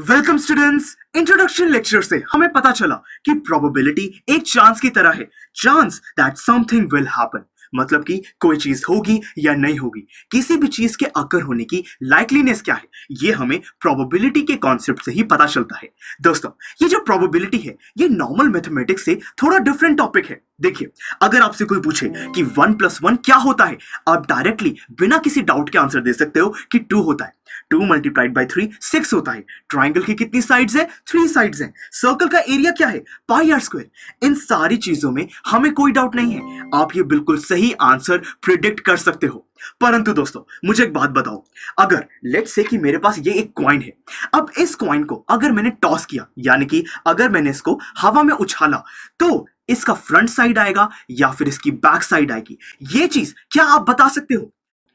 welcome students introduction lecture से हमें पता चला कि प्रोबेबिलिटी एक चांस की तरह है chance that something will happen मतलब कि कोई चीज होगी या नहीं होगी किसी भी चीज के अकर होने की लाइकलीनेस क्या है ये हमें प्रोबेबिलिटी के कॉन्सेप्ट से ही पता चलता है दोस्तों ये जो प्रोबेबिलिटी है ये नॉर्मल मैथमेटिक्स से थोड़ा डिफरेंट टॉपिक है देखिए अगर आपसे कोई पूछे कि वन प्लस वन क्या होता है आप डायरेक्टली बिना किसी डाउट के आंसर दे सकते हो कि टू होता है two multiplied by three six होता है ट्राइंगल की कितनी साइड्स है थ्री साइड्स हैं सर्कल का एरिया क्या है पाई आर स्क्वायर इन सारी चीजों में हमें कोई डाउट नहीं है आप ये बिल्कुल सही आंसर प्रिडिक्ट कर सकते हो परंतु दोस्तों मुझे एक बात बताओ अगर लेट से कि मेरे पास ये एक क्वाइन है अब इस क्वाइन को अगर मैंने टॉस किया यानी कि अगर मैंने इसको हवा में उछाला तो इसका फ्रंट साइड आएगा या फिर इसकी बैक साइड आएगी ये चीज क्या आप बता सकते हो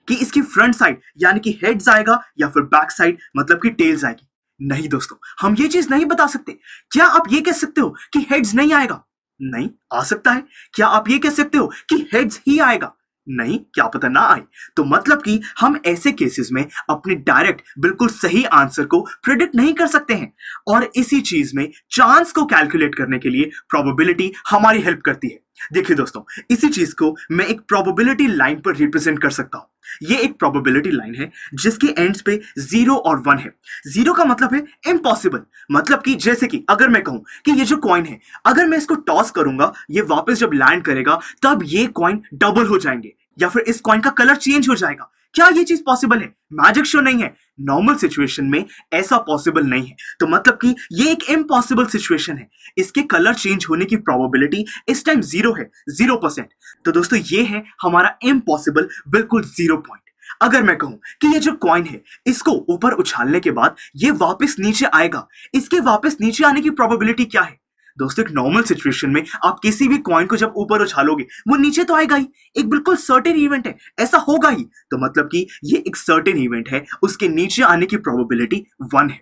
कि इसकी फ्रंट साइड यानी कि हेड्स आएगा या फिर बैक साइड मतलब कि टेल्स आएगी नहीं दोस्तों हम ये चीज नहीं बता सकते क्या आप ये कह सकते हो कि हेड्स नहीं आएगा नहीं आ सकता है क्या आप ये कह सकते हो कि हेड्स ही आएगा नहीं क्या पता ना आए तो मतलब कि हम ऐसे केसेस में अपने डायरेक्ट बिल्कुल सही आंसर को प्रिडिक्ट नहीं कर सकते हैं और इसी चीज में चांस को कैलकुलेट करने के लिए प्रोबेबिलिटी हमारी हेल्प करती है देखिए दोस्तों इसी चीज को मैं एक प्रोबेबिलिटी लाइन पर रिप्रेजेंट कर सकता हूं ये एक प्रोबेबिलिटी लाइन है जिसके एंड्स पे जीरो और वन है जीरो का मतलब है इम्पॉसिबल मतलब कि जैसे कि अगर मैं कहूं कि ये जो कॉइन है अगर मैं इसको टॉस करूंगा ये वापस जब लैंड करेगा तब ये कॉइन डबल हो जाएंगे या फिर इस कॉइन का कलर चेंज हो जाएगा क्या ये चीज पॉसिबल है मैजिक शो नहीं है नॉर्मल सिचुएशन में ऐसा पॉसिबल नहीं है तो मतलब कि ये एक इम्पॉसिबल सिचुएशन है इसके कलर चेंज होने की प्रोबेबिलिटी इस टाइम जीरो है जीरो परसेंट तो दोस्तों ये है हमारा इम्पॉसिबल बिल्कुल जीरो पॉइंट अगर मैं कहूं कि ये जो कॉइन है इसको ऊपर उछालने के बाद ये वापस नीचे आएगा इसके वापस नीचे आने की प्रोबेबिलिटी क्या है दोस्तों एक नॉर्मल सिचुएशन में आप किसी भी कॉइन को जब ऊपर उछालोगे वो नीचे तो आएगा ही एक बिल्कुल सर्टेन इवेंट है ऐसा होगा ही तो मतलब कि ये एक सर्टेन इवेंट है उसके नीचे आने की प्रोबेबिलिटी वन है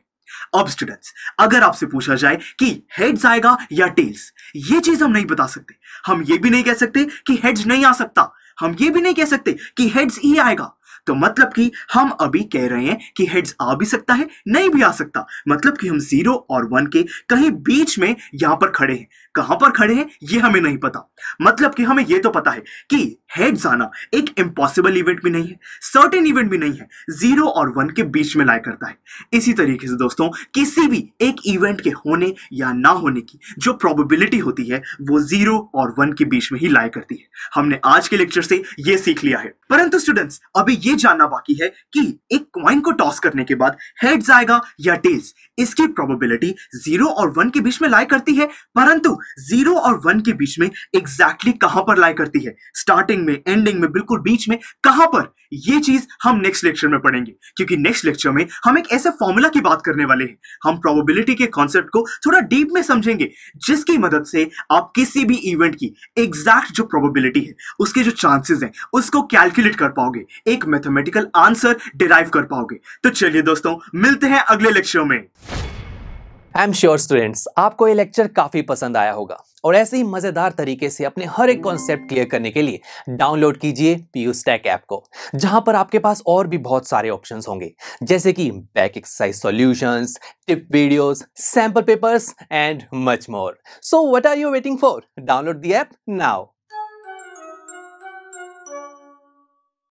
अब स्टूडेंट्स अगर आपसे पूछा जाए कि हेड्स आएगा या टेल्स ये चीज हम नहीं बता सकते हम ये भी नहीं कह सकते कि हेड्स नहीं आ सकता हम ये भी नहीं कह सकते कि हेड्स ही e आएगा तो मतलब कि हम अभी कह रहे हैं कि हेड्स आ भी सकता है नहीं भी आ सकता मतलब कि हम जीरो और वन के कहीं बीच में यहां पर खड़े हैं कहां पर खड़े हैं ये हमें नहीं पता मतलब कि हमें ये तो पता है कि हेड्स आना एक इम्पॉसिबल इवेंट भी नहीं है सर्टेन इवेंट भी नहीं है जीरो और वन के बीच में लाया करता है इसी तरीके से दोस्तों किसी भी एक इवेंट के होने या ना होने की जो प्रोबेबिलिटी होती है वो जीरो और वन के बीच में ही लाया करती है हमने आज के लेक्चर से ये सीख लिया है परंतु स्टूडेंट्स अभी ये ये जानना बाकी है कि एक कॉइन को टॉस करने के बाद हेड्स आएगा या टेल्स इसकी प्रोबेबिलिटी जीरो और वन के बीच में लाई करती है परंतु जीरो और वन के बीच में एग्जैक्टली exactly कहां पर लाई करती है स्टार्टिंग में एंडिंग में बिल्कुल बीच में कहां पर ये चीज हम नेक्स्ट लेक्चर में पढ़ेंगे क्योंकि नेक्स्ट लेक्चर में हम एक ऐसे फॉर्मूला की बात करने वाले हैं हम प्रोबेबिलिटी के कॉन्सेप्ट को थोड़ा डीप में समझेंगे जिसकी मदद से आप किसी भी इवेंट की एग्जैक्ट जो प्रोबेबिलिटी है उसके जो चांसेस हैं उसको कैलकुलेट कर पाओगे एक मैथमेटिकल आंसर डिराइव कर पाओगे तो चलिए दोस्तों मिलते हैं अगले लेक्चर में आई एम श्योर स्टूडेंट्स आपको ये लेक्चर काफी पसंद आया होगा और ऐसे ही मजेदार तरीके से अपने हर एक कॉन्सेप्ट क्लियर करने के लिए डाउनलोड कीजिए पीयू स्टैक ऐप को जहां पर आपके पास और भी बहुत सारे ऑप्शंस होंगे जैसे कि back exercise solutions, tip videos, sample papers and much more so what are you waiting for download the app now